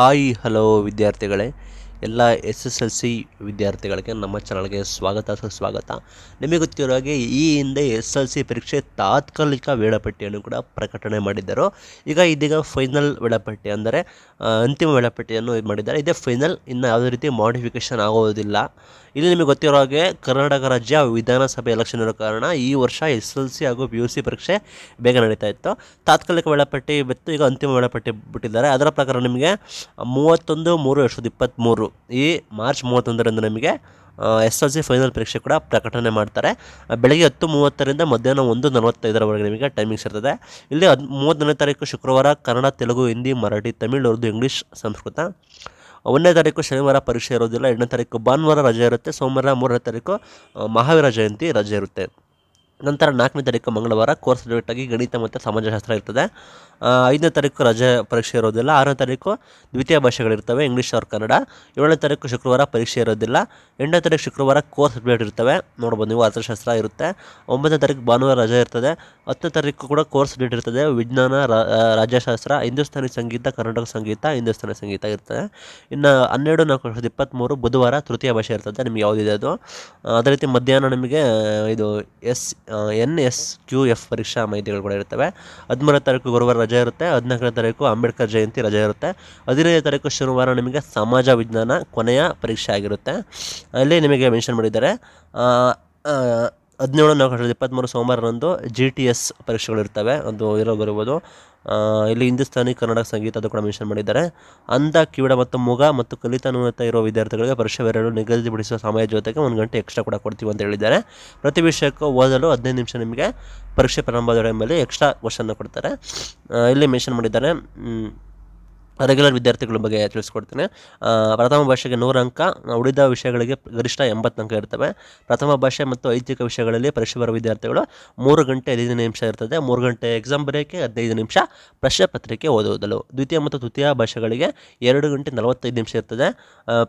hi hello ವಿದ್ಯಾರ್ಥಿಗಳೇ ಎಲ್ಲ S S L C ವಿದ್ಯಾರ್ಥಿಗಳಿಗೆ ನಮ್ಮ ಚಾನಲ್ಗೆ ಸ್ವಾಗತ ಸುಸ್ವಾಗತ ನಿಮಗೆ ಗೊತ್ತಿರೋ ಹಾಗೆ ಈ ಹಿಂದೆ ಎಸ್ ಎಲ್ ಸಿ ಪರೀಕ್ಷೆ ತಾತ್ಕಾಲಿಕ ವೇಳಾಪಟ್ಟಿಯನ್ನು ಕೂಡ ಪ್ರಕಟಣೆ ಮಾಡಿದ್ದರು ಈಗ ಇದೀಗ ಫೈನಲ್ ವೇಳಾಪಟ್ಟಿ ಅಂದರೆ ಅಂತಿಮ ವೇಳಾಪಟ್ಟಿಯನ್ನು ಮಾಡಿದ್ದಾರೆ ಇದೇ ಫೈನಲ್ ಇನ್ನು ಯಾವುದೇ ರೀತಿ ಮಾಡಿಫಿಕೇಷನ್ ಆಗೋದಿಲ್ಲ ಇಲ್ಲಿ ನಿಮಗೆ ಗೊತ್ತಿರೋ ಹಾಗೆ ಕರ್ನಾಟಕ ರಾಜ್ಯ ವಿಧಾನಸಭೆ ಎಲೆಕ್ಷನ್ ಇರೋ ಕಾರಣ ಈ ವರ್ಷ ಎಸ್ ಎಲ್ ಸಿ ಹಾಗೂ ಪಿ ಯು ಸಿ ಪರೀಕ್ಷೆ ಬೇಗ ನಡೀತಾ ಇತ್ತು ತಾತ್ಕಾಲಿಕ ವೇಳಾಪಟ್ಟಿ ಬಿತ್ತು ಈಗ ಅಂತಿಮ ವೇಳಾಪಟ್ಟಿ ಬಿಟ್ಟಿದ್ದಾರೆ ಅದರ ಪ್ರಕಾರ ನಿಮಗೆ ಮೂವತ್ತೊಂದು ಮೂರು ಎರಡು ಸಾವಿರದ ಇಪ್ಪತ್ತ್ಮೂರು ಮೂರು ಈ ಮಾರ್ಚ್ ಮೂವತ್ತೊಂದರಂದು ನಮಗೆ ಎಸ್ ಎಲ್ ಸಿ ಫೈನಲ್ ಪರೀಕ್ಷೆ ಕೂಡ ಪ್ರಕಟಣೆ ಮಾಡ್ತಾರೆ ಬೆಳಗ್ಗೆ ಹತ್ತು ಮೂವತ್ತರಿಂದ ಮಧ್ಯಾಹ್ನ ಒಂದು ನಲವತ್ತೈದರವರೆಗೆ ನಿಮಗೆ ಟೈಮಿಂಗ್ಸ್ ಇರ್ತದೆ ಇಲ್ಲಿ ಹದ್ ಮೂವತ್ತನೇ ತಾರೀಕು ಶುಕ್ರವಾರ ಕನ್ನಡ ತೆಲುಗು ಹಿಂದಿ ಮರಾಠಿ ತಮಿಳು ಉರ್ದು ಇಂಗ್ಲೀಷ್ ಸಂಸ್ಕೃತ ಒಂದನೇ ತಾರೀಕು ಶನಿವಾರ ಪರೀಕ್ಷೆ ಇರೋದಿಲ್ಲ ಎರಡನೇ ತಾರೀಕು ಭಾನುವಾರ ರಜೆ ಇರುತ್ತೆ ಸೋಮವಾರ ಮೂರನೇ ತಾರೀಕು ಮಹಾವೀರ ಜಯಂತಿ ರಜೆ ಇರುತ್ತೆ ನಂತರ ನಾಲ್ಕನೇ ತಾರೀಕು ಮಂಗಳವಾರ ಕೋರ್ಸ್ ಆಗಿ ಗಣಿತ ಮತ್ತು ಸಮಾಜಶಾಸ್ತ್ರ ಇರ್ತದೆ ಐದನೇ ತಾರೀಕು ರಜೆ ಪರೀಕ್ಷೆ ಇರೋದಿಲ್ಲ ಆರನೇ ತಾರೀಕು ದ್ವಿತೀಯ ಭಾಷೆಗಳಿರ್ತವೆ ಇಂಗ್ಲೀಷ್ ಅವ್ರು ಕನ್ನಡ ಏಳನೇ ತಾರೀಕು ಶುಕ್ರವಾರ ಪರೀಕ್ಷೆ ಇರೋದಿಲ್ಲ ಎಂಟನೇ ತಾರೀಕು ಶುಕ್ರವಾರ ಕೋರ್ಸ್ ಅಪ್ಡೇಟ್ ಇರ್ತವೆ ನೋಡ್ಬೋದು ನೀವು ಅರ್ಥಶಾಸ್ತ್ರ ಇರುತ್ತೆ ಒಂಬತ್ತನೇ ತಾರೀಕು ಭಾನುವಾರ ರಜೆ ಇರ್ತದೆ ಹತ್ತನೇ ತಾರೀಕು ಕೂಡ ಕೋರ್ಸ್ ಡೇಟ್ ಇರ್ತದೆ ವಿಜ್ಞಾನ ರಾಜ್ಯಶಾಸ್ತ್ರ ಹಿಂದೂಸ್ತಾನಿ ಸಂಗೀತ ಕರ್ನಾಟಕ ಸಂಗೀತ ಹಿಂದೂಸ್ತಾನಿ ಸಂಗೀತ ಇರ್ತದೆ ಇನ್ನು ಹನ್ನೆರಡು ನಾಲ್ಕು ವರ್ಷದ ಇಪ್ಪತ್ತ್ಮೂರು ಬುಧವಾರ ತೃತೀಯ ಭಾಷೆ ಇರ್ತದೆ ನಿಮಗೆ ಯಾವುದಿದೆ ಅದು ಅದೇ ರೀತಿ ಮಧ್ಯಾಹ್ನ ನಿಮಗೆ ಇದು S N S Q F ಪರೀಕ್ಷಾ ಮಾಹಿತಿಗಳು ಕೂಡ ಇರ್ತವೆ ಹದಿಮೂರನೇ ತಾರೀಕು ಗುರುವಾರ ರಜೆ ಇರುತ್ತೆ ಹದಿನಾಲ್ಕನೇ ತಾರೀಕು ಅಂಬೇಡ್ಕರ್ ಜಯಂತಿ ರಜೆ ಇರುತ್ತೆ ಹದಿನೈದನೇ ತಾರೀಕು ಶನಿವಾರ ನಿಮಗೆ ಸಮಾಜ ವಿಜ್ಞಾನ ಕೊನೆಯ ಪರೀಕ್ಷೆ ಆಗಿರುತ್ತೆ ಅಲ್ಲಿ ನಿಮಗೆ ಮೆನ್ಷನ್ ಮಾಡಿದ್ದಾರೆ ಹದಿನೇಳು ನಾಲ್ಕು ಎರಡು ಇಪ್ಪತ್ತ್ಮೂರು ಸೋಮವಾರರಂದು ಜಿ ಟಿ ಎಸ್ ಇರ್ತವೆ ಅದು ಇರೋ ಬರಬಹುದು ಇಲ್ಲಿ ಹಿಂದೂಸ್ತಾನಿ ಕನ್ನಡ ಸಂಗೀತ ಅದು ಕೂಡ ಮೆನ್ಷನ್ ಮಾಡಿದ್ದಾರೆ ಅಂಧ ಕಿವಿಡ ಮತ್ತು ಮುಗ ಮತ್ತು ಕಲಿತಾನುಮತ ಇರೋ ವಿದ್ಯಾರ್ಥಿಗಳಿಗೆ ಪರೀಕ್ಷೆ ನಿಗದಿಪಡಿಸುವ ಸಮಯ ಜೊತೆಗೆ ಒಂದು ಗಂಟೆ ಎಕ್ಸ್ಟ್ರಾ ಕೂಡ ಕೊಡ್ತೀವಿ ಅಂತ ಹೇಳಿದ್ದಾರೆ ಪ್ರತಿ ವಿಷಯಕ್ಕೂ ಓದಲು ಹದಿನೈದು ನಿಮಿಷ ನಿಮಗೆ ಪರೀಕ್ಷೆ ಪ್ರಾರಂಭದ ಮೇಲೆ ಎಕ್ಸ್ಟ್ರಾ ಕ್ವಶನ್ನ ಕೊಡ್ತಾರೆ ಇಲ್ಲಿ ಮೆನ್ಷನ್ ಮಾಡಿದ್ದಾರೆ ರೆಗ್ಯುಲರ್ ವಿದ್ಯಾರ್ಥಿಗಳ ಬಗ್ಗೆ ತಿಳಿಸ್ಕೊಡ್ತೇನೆ ಪ್ರಥಮ ಭಾಷೆಗೆ ನೂರು ಅಂಕ ಉಳಿದ ವಿಷಯಗಳಿಗೆ ಗರಿಷ್ಠ ಎಂಬತ್ತು ಅಂಕ ಇರ್ತವೆ ಪ್ರಥಮ ಭಾಷೆ ಮತ್ತು ಐಚ್ಛಿಕ ವಿಷಯಗಳಲ್ಲಿ ಪರೀಕ್ಷೆ ಬರುವ ವಿದ್ಯಾರ್ಥಿಗಳು ಮೂರು ಗಂಟೆ ಹದಿನೈದು ನಿಮಿಷ ಇರ್ತದೆ ಮೂರು ಗಂಟೆ ಎಕ್ಸಾಮ್ ಬರೆಯೋಕ್ಕೆ ಹದಿನೈದು ನಿಮಿಷ ಪ್ರಶ್ನೆ ಪತ್ರಿಕೆ ಓದುವುದಲು ದ್ವಿತೀಯ ಮತ್ತು ತೃತೀಯ ಭಾಷೆಗಳಿಗೆ ಎರಡು ಗಂಟೆ ನಲವತ್ತೈದು ನಿಮಿಷ ಇರ್ತದೆ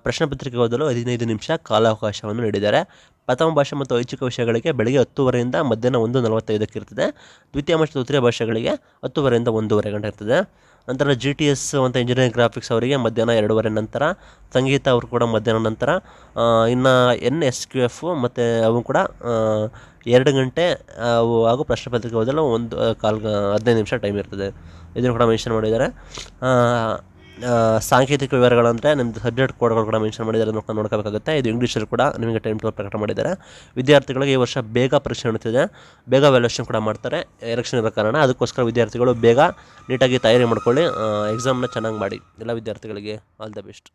ಪ್ರಶ್ನೆ ಪತ್ರಿಕೆ ಓದಲು ಹದಿನೈದು ನಿಮಿಷ ಕಾಲಾವಕಾಶವನ್ನು ನೀಡಿದ್ದಾರೆ ಪ್ರಥಮ ಭಾಷೆ ಮತ್ತು ಐಚ್ಛಿಕ ವಿಷಯಗಳಿಗೆ ಬೆಳಗ್ಗೆ ಹತ್ತುವರೆಯಿಂದ ಮಧ್ಯಾಹ್ನ ಒಂದು ನಲವತ್ತೈದಕ್ಕೆ ಇರ್ತದೆ ದ್ವಿತೀಯ ಮತ್ತು ತೃತೀಯ ಭಾಷೆಗಳಿಗೆ ಹತ್ತುವರೆಯಿಂದ ಒಂದೂವರೆ ಗಂಟೆ ಇರ್ತದೆ ನಂತರ ಜಿ ಟಿ ಎಸ್ ಅಂತ ಇಂಜಿನಿಯರಿಂಗ್ ಗ್ರಾಫಿಕ್ಸ್ ಅವರಿಗೆ ಮಧ್ಯಾಹ್ನ ಎರಡೂವರೆ ನಂತರ ಸಂಗೀತ ಅವರು ಕೂಡ ಮಧ್ಯಾಹ್ನ ನಂತರ ಇನ್ನು ಎನ್ ಎಸ್ ಕ್ಯೂ ಎಫ್ ಮತ್ತು ಅವು ಕೂಡ ಎರಡು ಗಂಟೆ ಹಾಗೂ ಪ್ರಶ್ನೆ ಪತ್ರಿಕೆ ಓದಲು ಒಂದು ಕಾಲ್ ಹದಿನೈದು ನಿಮಿಷ ಟೈಮ್ ಇರ್ತದೆ ಇದನ್ನು ಕೂಡ ಮೆನ್ಷನ್ ಮಾಡಿದ್ದಾರೆ ಸಾಂಕೇತಿಕ ವಿವರಗಳಂದರೆ ನಿಮ್ಮದು ಸಬ್ಜೆಕ್ಟ್ ಕೋಡ್ಗಳು ಕೂಡ ಮೆನ್ಷನ್ ಮಾಡಿದ್ದಾರೆ ನೋಡ್ಕೊಂಡು ನೋಡ್ಕೋಬೇಕಾಗುತ್ತೆ ಇದು ಇಂಗ್ಲೀಷಲ್ಲಿ ಕೂಡ ನಿಮಗೆ ಟೈಮ್ ಟೇಬಲ್ ಪ್ರಕಟ ಮಾಡಿದ್ದಾರೆ ವಿದ್ಯಾರ್ಥಿಗಳಿಗೆ ಈ ವರ್ಷ ಬೇಗ ಪರೀಕ್ಷೆ ನಡೀತಿದೆ ಬೇಗ ವ್ಯಾಲ್ಯೂಷನ್ ಕೂಡ ಮಾಡ್ತಾರೆ ಎಲೆಕ್ಷನ್ ಇರೋ ಕಾರಣ ಅದಕ್ಕೋಸ್ಕರ ವಿದ್ಯಾರ್ಥಿಗಳು ಬೇಗ ನೀಟಾಗಿ ತಯಾರಿ ಮಾಡ್ಕೊಳ್ಳಿ ಎಕ್ಸಾಮ್ನ ಚೆನ್ನಾಗಿ ಮಾಡಿ ಎಲ್ಲ ವಿದ್ಯಾರ್ಥಿಗಳಿಗೆ ಆಲ್ ದ ಬೆಸ್ಟ್